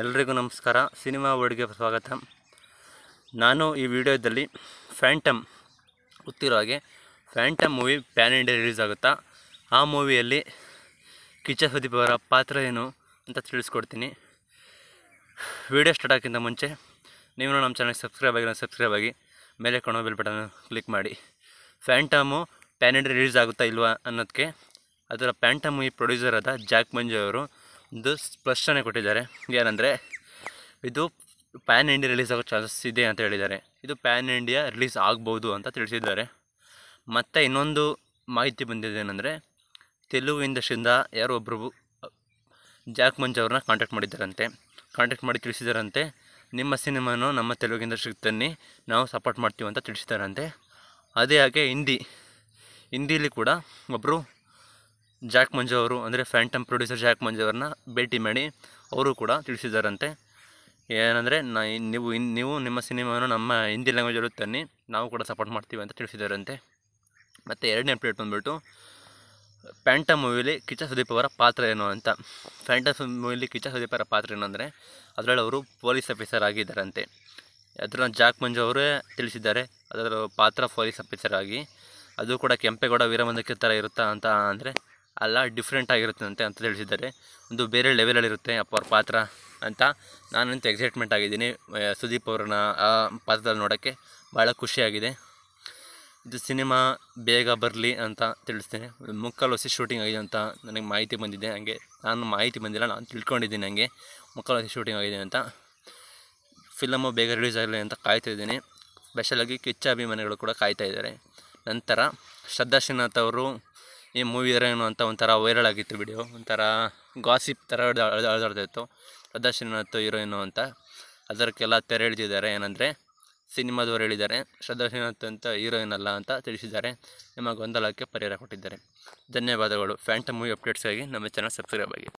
ಎಲ್ರಿಗೂ ನಮಸ್ಕಾರ ಸಿನಿಮಾ ವರ್ಡ್ಗೆ ಸ್ವಾಗತ ನಾನು ಈ ವಿಡಿಯೋದಲ್ಲಿ ಫ್ಯಾಂಟಮ್ ಗೊತ್ತಿರೋ ಹಾಗೆ Phantom movie pan India release ಆಗುತ್ತಾ ಆ ಮೂವಿಯಲ್ಲಿ ಕಿಚ್ಚ ಸುದೀಪ್ ಅವರ ಪಾತ್ರ ಏನು ಅಂತ ತಿಳಿಸ್ಕೊಡ್ತೀನಿ ವಿಡಿಯೋ ಸ್ಟಾರ್ಟ್ ಹಾಕಿಂತ ಮುಂಚೆ ನೀವು ನಮ್ಮ ಚಾನಲ್ಗೆ ಸಬ್ಸ್ಕ್ರೈಬ್ ಆಗಿಲ್ಲ ಸಬ್ಸ್ಕ್ರೈಬ್ ಆಗಿ ಮೇಲೆ ಕಣೋ ಬೆಲ್ ಬಟನ್ ಕ್ಲಿಕ್ ಮಾಡಿ ಫ್ಯಾಂಟಮು ಪ್ಯಾನ್ ಇಂಡಿಯಾ ರಿಲೀಸ್ ಆಗುತ್ತಾ ಇಲ್ವಾ ಅನ್ನೋದಕ್ಕೆ ಅದರ ಪ್ಯಾಂಟಮ್ ಮೂವಿ ಪ್ರೊಡ್ಯೂಸರ್ ಆದ ಜಾಕ್ ಮಂಜು ಅವರು ಇದು ಸ್ಪಷ್ಟನೆ ಕೊಟ್ಟಿದ್ದಾರೆ ಏನಂದರೆ ಇದು ಪ್ಯಾನ್ ಇಂಡಿಯಾ ರಿಲೀಸ್ ಆಗೋ ಚಾನ್ಸಸ್ ಇದೆ ಅಂತ ಹೇಳಿದ್ದಾರೆ ಇದು ಪ್ಯಾನ್ ಇಂಡಿಯಾ ರಿಲೀಸ್ ಆಗ್ಬೋದು ಅಂತ ತಿಳಿಸಿದ್ದಾರೆ ಮತ್ತು ಇನ್ನೊಂದು ಮಾಹಿತಿ ಬಂದಿದೆ ಏನಂದರೆ ತೆಲುಗು ಇಂಡಸ್ಟ್ರಿಯಿಂದ ಯಾರೋ ಒಬ್ಬರು ಜಾಕ್ ಮಂಜ್ ಅವ್ರನ್ನ ಕಾಂಟ್ಯಾಕ್ಟ್ ಮಾಡಿದ್ದಾರಂತೆ ಕಾಂಟ್ಯಾಕ್ಟ್ ಮಾಡಿ ತಿಳಿಸಿದಾರಂತೆ ನಿಮ್ಮ ಸಿನಿಮಾನು ನಮ್ಮ ತೆಲುಗು ಇಂಡಸ್ಟ್ರಿಗೆ ತನ್ನಿ ನಾವು ಸಪೋರ್ಟ್ ಮಾಡ್ತೀವಿ ಅಂತ ತಿಳಿಸಿದಾರಂತೆ ಅದೇ ಹಾಗೆ ಹಿಂದಿ ಹಿಂದಿಲಿ ಕೂಡ ಒಬ್ಬರು ಜಾಕ್ ಮಂಜು ಅವರು ಅಂದರೆ ಫ್ಯಾಂಟಮ್ ಪ್ರೊಡ್ಯೂಸರ್ ಜಾಕ್ ಮಂಜು ಅವ್ರನ್ನ ಭೇಟಿ ಮಾಡಿ ಅವರು ಕೂಡ ತಿಳಿಸಿದ್ದಾರಂತೆ ಏನಂದರೆ ನಾ ನೀವು ಇನ್ ನೀವು ನಿಮ್ಮ ಸಿನಿಮಾವನ್ನು ನಮ್ಮ ಹಿಂದಿ ಲ್ಯಾಂಗ್ವೇಜಲ್ಲೂ ತನ್ನಿ ನಾವು ಕೂಡ ಸಪೋರ್ಟ್ ಮಾಡ್ತೀವಿ ಅಂತ ತಿಳಿಸಿದಾರಂತೆ ಮತ್ತು ಎರಡನೇ ಅಪ್ಡೇಟ್ ಬಂದುಬಿಟ್ಟು ಫ್ಯಾಂಟಮ್ ಮೂವಿಲಿ ಕಿಚ್ಚ ಸುದೀಪ್ ಅವರ ಪಾತ್ರ ಏನು ಅಂತ ಫ್ಯಾಂಟಮ್ ಮೂವಿಲಿ ಕಿಚ್ಚ ಸುದೀಪ್ ಅವರ ಪಾತ್ರ ಏನು ಅಂದರೆ ಅದರಲ್ಲಿ ಅವರು ಪೊಲೀಸ್ ಆಫೀಸರ್ ಆಗಿದ್ದಾರಂತೆ ಅದರ ಜಾಕ್ ಮಂಜು ಅವರೇ ತಿಳಿಸಿದ್ದಾರೆ ಅದರ ಪಾತ್ರ ಪೊಲೀಸ್ ಆಫೀಸರ್ ಆಗಿ ಅದು ಕೂಡ ಕೆಂಪೇಗೌಡ ವೀರಮಂದಕ್ಕೆ ಥರ ಇರುತ್ತಾ ಅಂತ ಅಂದರೆ ಅಲ್ಲ ಡಿಫ್ರೆಂಟ್ ಆಗಿರುತ್ತಂತೆ ಅಂತ ತಿಳಿಸಿದ್ದಾರೆ ಒಂದು ಬೇರೆ ಲೆವೆಲಲ್ಲಿರುತ್ತೆ ಅಪ್ಪ ಅವ್ರ ಪಾತ್ರ ಅಂತ ನಾನಂತೂ ಎಕ್ಸೈಟ್ಮೆಂಟ್ ಆಗಿದ್ದೀನಿ ಸುದೀಪ್ ಅವ್ರನ್ನ ಆ ಪಾತ್ರದಲ್ಲಿ ನೋಡೋಕ್ಕೆ ಭಾಳ ಖುಷಿಯಾಗಿದೆ ಇದು ಸಿನಿಮಾ ಬೇಗ ಬರಲಿ ಅಂತ ತಿಳಿಸ್ತೇನೆ ಮುಕ್ಕಲ್ ಹೊಸಿ ಶೂಟಿಂಗ್ ಆಗಿದೆ ಅಂತ ನನಗೆ ಮಾಹಿತಿ ಬಂದಿದೆ ಹಾಗೆ ನಾನು ಮಾಹಿತಿ ಬಂದಿಲ್ಲ ನಾನು ತಿಳ್ಕೊಂಡಿದ್ದೀನಿ ನನಗೆ ಮುಕ್ಕಲ್ ಹೊಸಿ ಶೂಟಿಂಗ್ ಆಗಿದೆ ಅಂತ ಫಿಲಮು ಬೇಗ ರಿಲೀಸ್ ಆಗಲಿ ಅಂತ ಕಾಯ್ತಾ ಇದ್ದೀನಿ ಸ್ಪೆಷಲಾಗಿ ಕಿಚ್ಚ ಅಭಿಮಾನಿಗಳು ಕೂಡ ಕಾಯ್ತಾ ಇದ್ದಾರೆ ನಂತರ ಶ್ರದ್ಧಾ ಶ್ರೀನಾಥ್ ಅವರು ಈ ಮೂವಿ ಇದ್ರೆ ಅಂತ ಒಂಥರ ವೈರಲ್ ಆಗಿತ್ತು ವಿಡಿಯೋ ಒಂಥರ ಗಾಸಿಪ್ ಥರ ಅಳ್ದಾಡ್ದಿತ್ತು ಪ್ರದರ್ಶನ ಅಥವಾ ಹೀರೋಯಿನು ಅಂತ ಅದಕ್ಕೆಲ್ಲ ತೆರೆ ಹಿಡಿದಿದ್ದಾರೆ ಏನಂದರೆ ಸಿನಿಮಾದವರು ಹೇಳಿದ್ದಾರೆ ಶ್ರದ್ಧಾ ಅಂತ ಹೀರೋಯಿನ್ ಅಲ್ಲ ಅಂತ ತಿಳಿಸಿದ್ದಾರೆ ನಿಮ್ಮ ಗೊಂದಲಕ್ಕೆ ಪರಿಹಾರ ಕೊಟ್ಟಿದ್ದಾರೆ ಧನ್ಯವಾದಗಳು ಫ್ಯಾಂಟ ಮೂವಿ ಅಪ್ಡೇಟ್ಸ್ಗಾಗಿ ನಮ್ಮ ಚಾನಲ್ ಸಬ್ಸ್ಕ್ರೈಬ್ ಆಗಿ